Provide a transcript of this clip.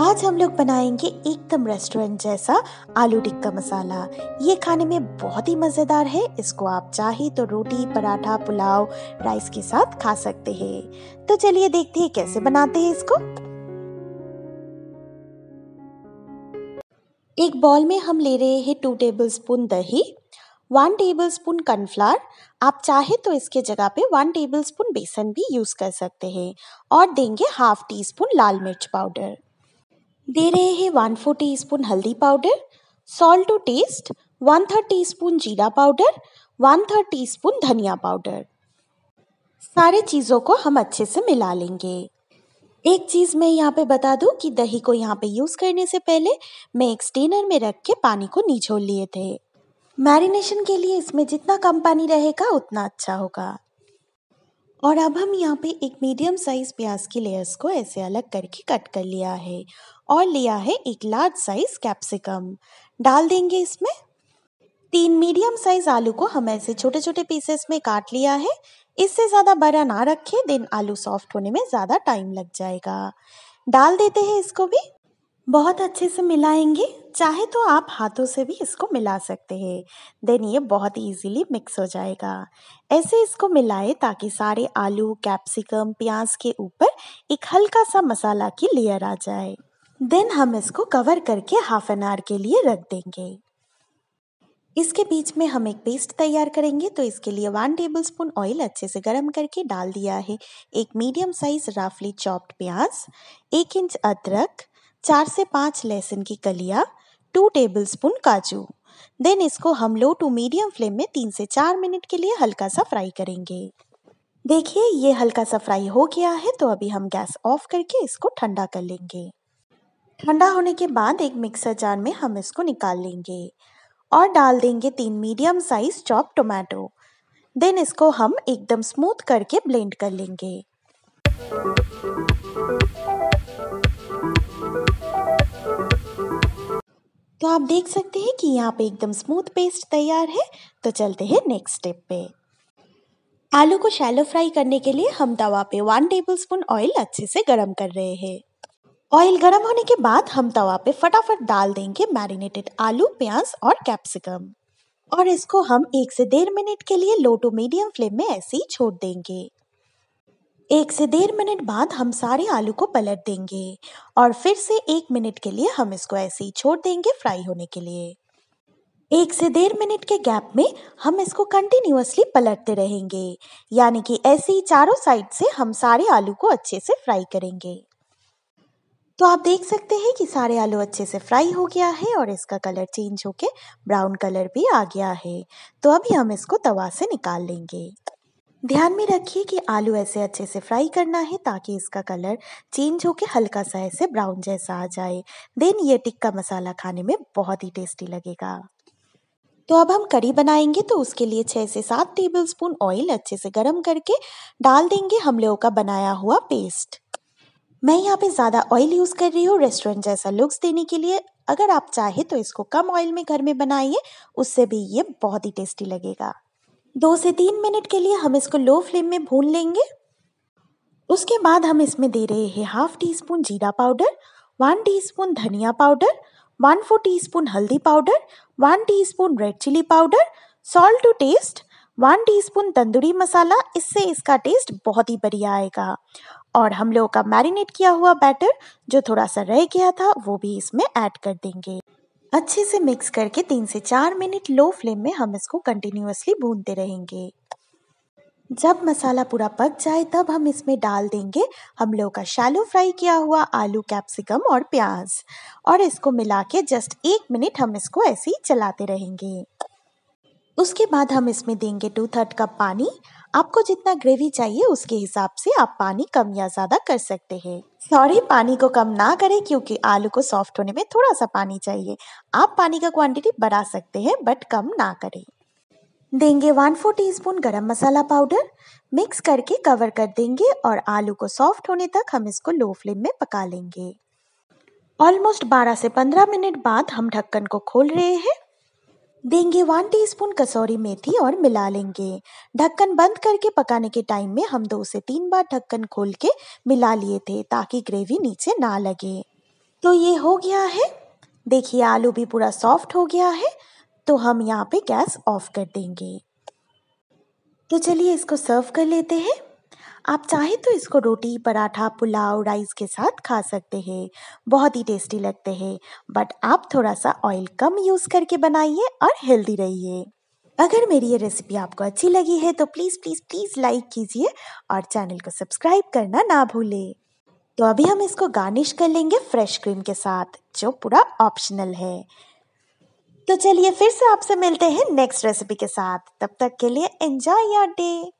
आज हम लोग बनाएंगे एकदम रेस्टोरेंट जैसा आलू टिक्का मसाला ये खाने में बहुत ही मज़ेदार है इसको आप चाहे तो रोटी पराठा पुलाव राइस के साथ खा सकते हैं तो चलिए देखते हैं कैसे बनाते हैं इसको एक बॉल में हम ले रहे हैं टू टेबल स्पून दही वन टेबल स्पून कॉर्नफ्लावर आप चाहे तो इसके जगह पे वन टेबल स्पून बेसन भी यूज़ कर सकते हैं और देंगे हाफ टी स्पून लाल मिर्च पाउडर दे रहे हैं वन फोर टी स्पून हल्दी powder salt to taste one third teaspoon जीरा powder one third teaspoon धनिया पाउडर सारे चीज़ों को हम अच्छे से मिला लेंगे एक चीज़ मैं यहाँ पे बता दूँ कि दही को यहाँ पे यूज़ करने से पहले मैं एक स्टेनर में रख के पानी को निचोड़ लिए थे मैरिनेशन के लिए इसमें जितना कम पानी रहेगा उतना अच्छा होगा और अब हम यहाँ पे एक मीडियम साइज प्याज की लेयर्स को ऐसे अलग करके कट कर लिया है और लिया है एक लार्ज साइज कैप्सिकम डाल देंगे इसमें तीन मीडियम साइज आलू को हम ऐसे छोटे छोटे पीसेस में काट लिया है इससे ज़्यादा बड़ा ना रखें देन आलू सॉफ्ट होने में ज़्यादा टाइम लग जाएगा डाल देते हैं इसको भी बहुत अच्छे से मिलाएंगे चाहे तो आप हाथों से भी इसको मिला सकते हैं देन ये बहुत इजीली मिक्स हो जाएगा ऐसे इसको मिलाएं ताकि सारे आलू कैप्सिकम प्याज के ऊपर एक हल्का सा मसाला की लेयर आ जाए देन हम इसको कवर करके हाफ एन आवर के लिए रख देंगे इसके बीच में हम एक पेस्ट तैयार करेंगे तो इसके लिए वन टेबल स्पून ऑयल अच्छे से गर्म करके डाल दिया है एक मीडियम साइज राफली चॉप्ड प्याज एक इंच अदरक चार से पाँच लहसुन की कलियाँ टू टेबलस्पून काजू देन इसको हम लो टू मीडियम फ्लेम में तीन से चार मिनट के लिए हल्का सा फ्राई करेंगे देखिए ये हल्का सा फ्राई हो गया है तो अभी हम गैस ऑफ करके इसको ठंडा कर लेंगे ठंडा होने के बाद एक मिक्सर जार में हम इसको निकाल लेंगे और डाल देंगे तीन medium size chop tomato then इसको हम एकदम स्मूथ करके ब्लेंड कर लेंगे तो आप देख सकते हैं कि यहाँ पे एकदम स्मूथ पेस्ट तैयार है तो चलते हैं नेक्स्ट स्टेप पे आलू को शैलो फ्राई करने के लिए हम तवा पे वन स्पून ऑयल अच्छे से गर्म कर रहे हैं ऑयल गर्म होने के बाद हम तवा पे फटाफट डाल देंगे मैरिनेटेड आलू प्याज और कैप्सिकम और इसको हम एक से डेढ़ मिनट के लिए लो टू मीडियम फ्लेम में ऐसे ही छोड़ देंगे एक से डेढ़ मिनट बाद हम सारे आलू को पलट देंगे और फिर से एक मिनट के लिए हम इसको ऐसे ही छोड़ देंगे फ्राई होने के लिए एक से डेढ़ मिनट के गैप में हम इसको कंटिन्यूसली पलटते रहेंगे यानी कि ऐसे ही चारों साइड से हम सारे आलू को अच्छे से फ्राई करेंगे तो आप देख सकते हैं कि सारे आलू अच्छे से फ्राई हो गया है और इसका कलर चेंज होके ब्राउन कलर भी आ गया है तो अभी हम इसको तवा से निकाल लेंगे ध्यान में रखिए कि आलू ऐसे अच्छे से फ्राई करना है ताकि इसका कलर चेंज होके हल्का सा ऐसे ब्राउन जैसा आ जाए देन ये टिक्का मसाला खाने में बहुत ही टेस्टी लगेगा तो अब हम करी बनाएंगे तो उसके लिए छः से सात टेबल स्पून ऑयल अच्छे से गर्म करके डाल देंगे हम लोगों का बनाया हुआ पेस्ट मैं यहाँ पे ज़्यादा ऑयल यूज़ कर रही हूँ रेस्टोरेंट जैसा लुक्स देने के लिए अगर आप चाहे तो इसको कम ऑयल में घर में बनाइए उससे भी ये बहुत ही टेस्टी लगेगा दो से तीन मिनट के लिए हम इसको लो फ्लेम में भून लेंगे उसके बाद हम इसमें दे रहे हैं हाफ टी स्पून जीरा पाउडर वन टी स्पून धनिया पाउडर वन फोर स्पून हल्दी powder one teaspoon red chilli powder salt to taste one teaspoon tandoori masala इससे इसका टेस्ट बहुत ही बढ़िया आएगा और हम लोगों का मैरिनेट किया हुआ बैटर जो थोड़ा सा रह गया था वो भी इसमें ऐड कर देंगे अच्छे से मिक्स करके तीन से चार मिनट लो फ्लेम में हम इसको कंटिन्यूसली भूनते रहेंगे जब मसाला पूरा पक जाए तब हम इसमें डाल देंगे हम लोगों का शैलो फ्राई किया हुआ आलू कैप्सिकम और प्याज और इसको मिला के जस्ट एक मिनट हम इसको ऐसे ही चलाते रहेंगे उसके बाद हम इसमें देंगे टू थर्ड कप पानी आपको जितना ग्रेवी चाहिए उसके हिसाब से आप पानी कम या ज़्यादा कर सकते हैं सॉरी पानी को कम ना करें क्योंकि आलू को सॉफ्ट होने में थोड़ा सा पानी चाहिए आप पानी का क्वांटिटी बढ़ा सकते हैं बट कम ना करें देंगे one four teaspoon garam masala powder mix करके कवर कर देंगे और आलू को सॉफ्ट होने तक हम इसको लो फ्लेम में पका लेंगे ऑलमोस्ट 12 से 15 मिनट बाद हम ढक्कन को खोल रहे हैं देंगे वन टीस्पून कसौरी मेथी और मिला लेंगे ढक्कन बंद करके पकाने के टाइम में हम दो से तीन बार ढक्कन खोल के मिला लिए थे ताकि ग्रेवी नीचे ना लगे तो ये हो गया है देखिए आलू भी पूरा सॉफ्ट हो गया है तो हम यहाँ पे गैस ऑफ कर देंगे तो चलिए इसको सर्व कर लेते हैं आप चाहे तो इसको रोटी पराठा पुलाव राइस के साथ खा सकते हैं बहुत ही टेस्टी लगते हैं बट आप थोड़ा सा ऑयल कम यूज़ करके बनाइए और हेल्दी रहिए अगर मेरी ये रेसिपी आपको अच्छी लगी है तो प्लीज़ प्लीज़ प्लीज़ लाइक कीजिए और चैनल को सब्सक्राइब करना ना भूलें तो अभी हम इसको गार्निश कर लेंगे फ्रेश क्रीम के साथ जो पूरा ऑप्शनल है तो चलिए फिर से आपसे मिलते हैं नेक्स्ट रेसिपी के साथ तब तक के लिए एंजॉय योर डे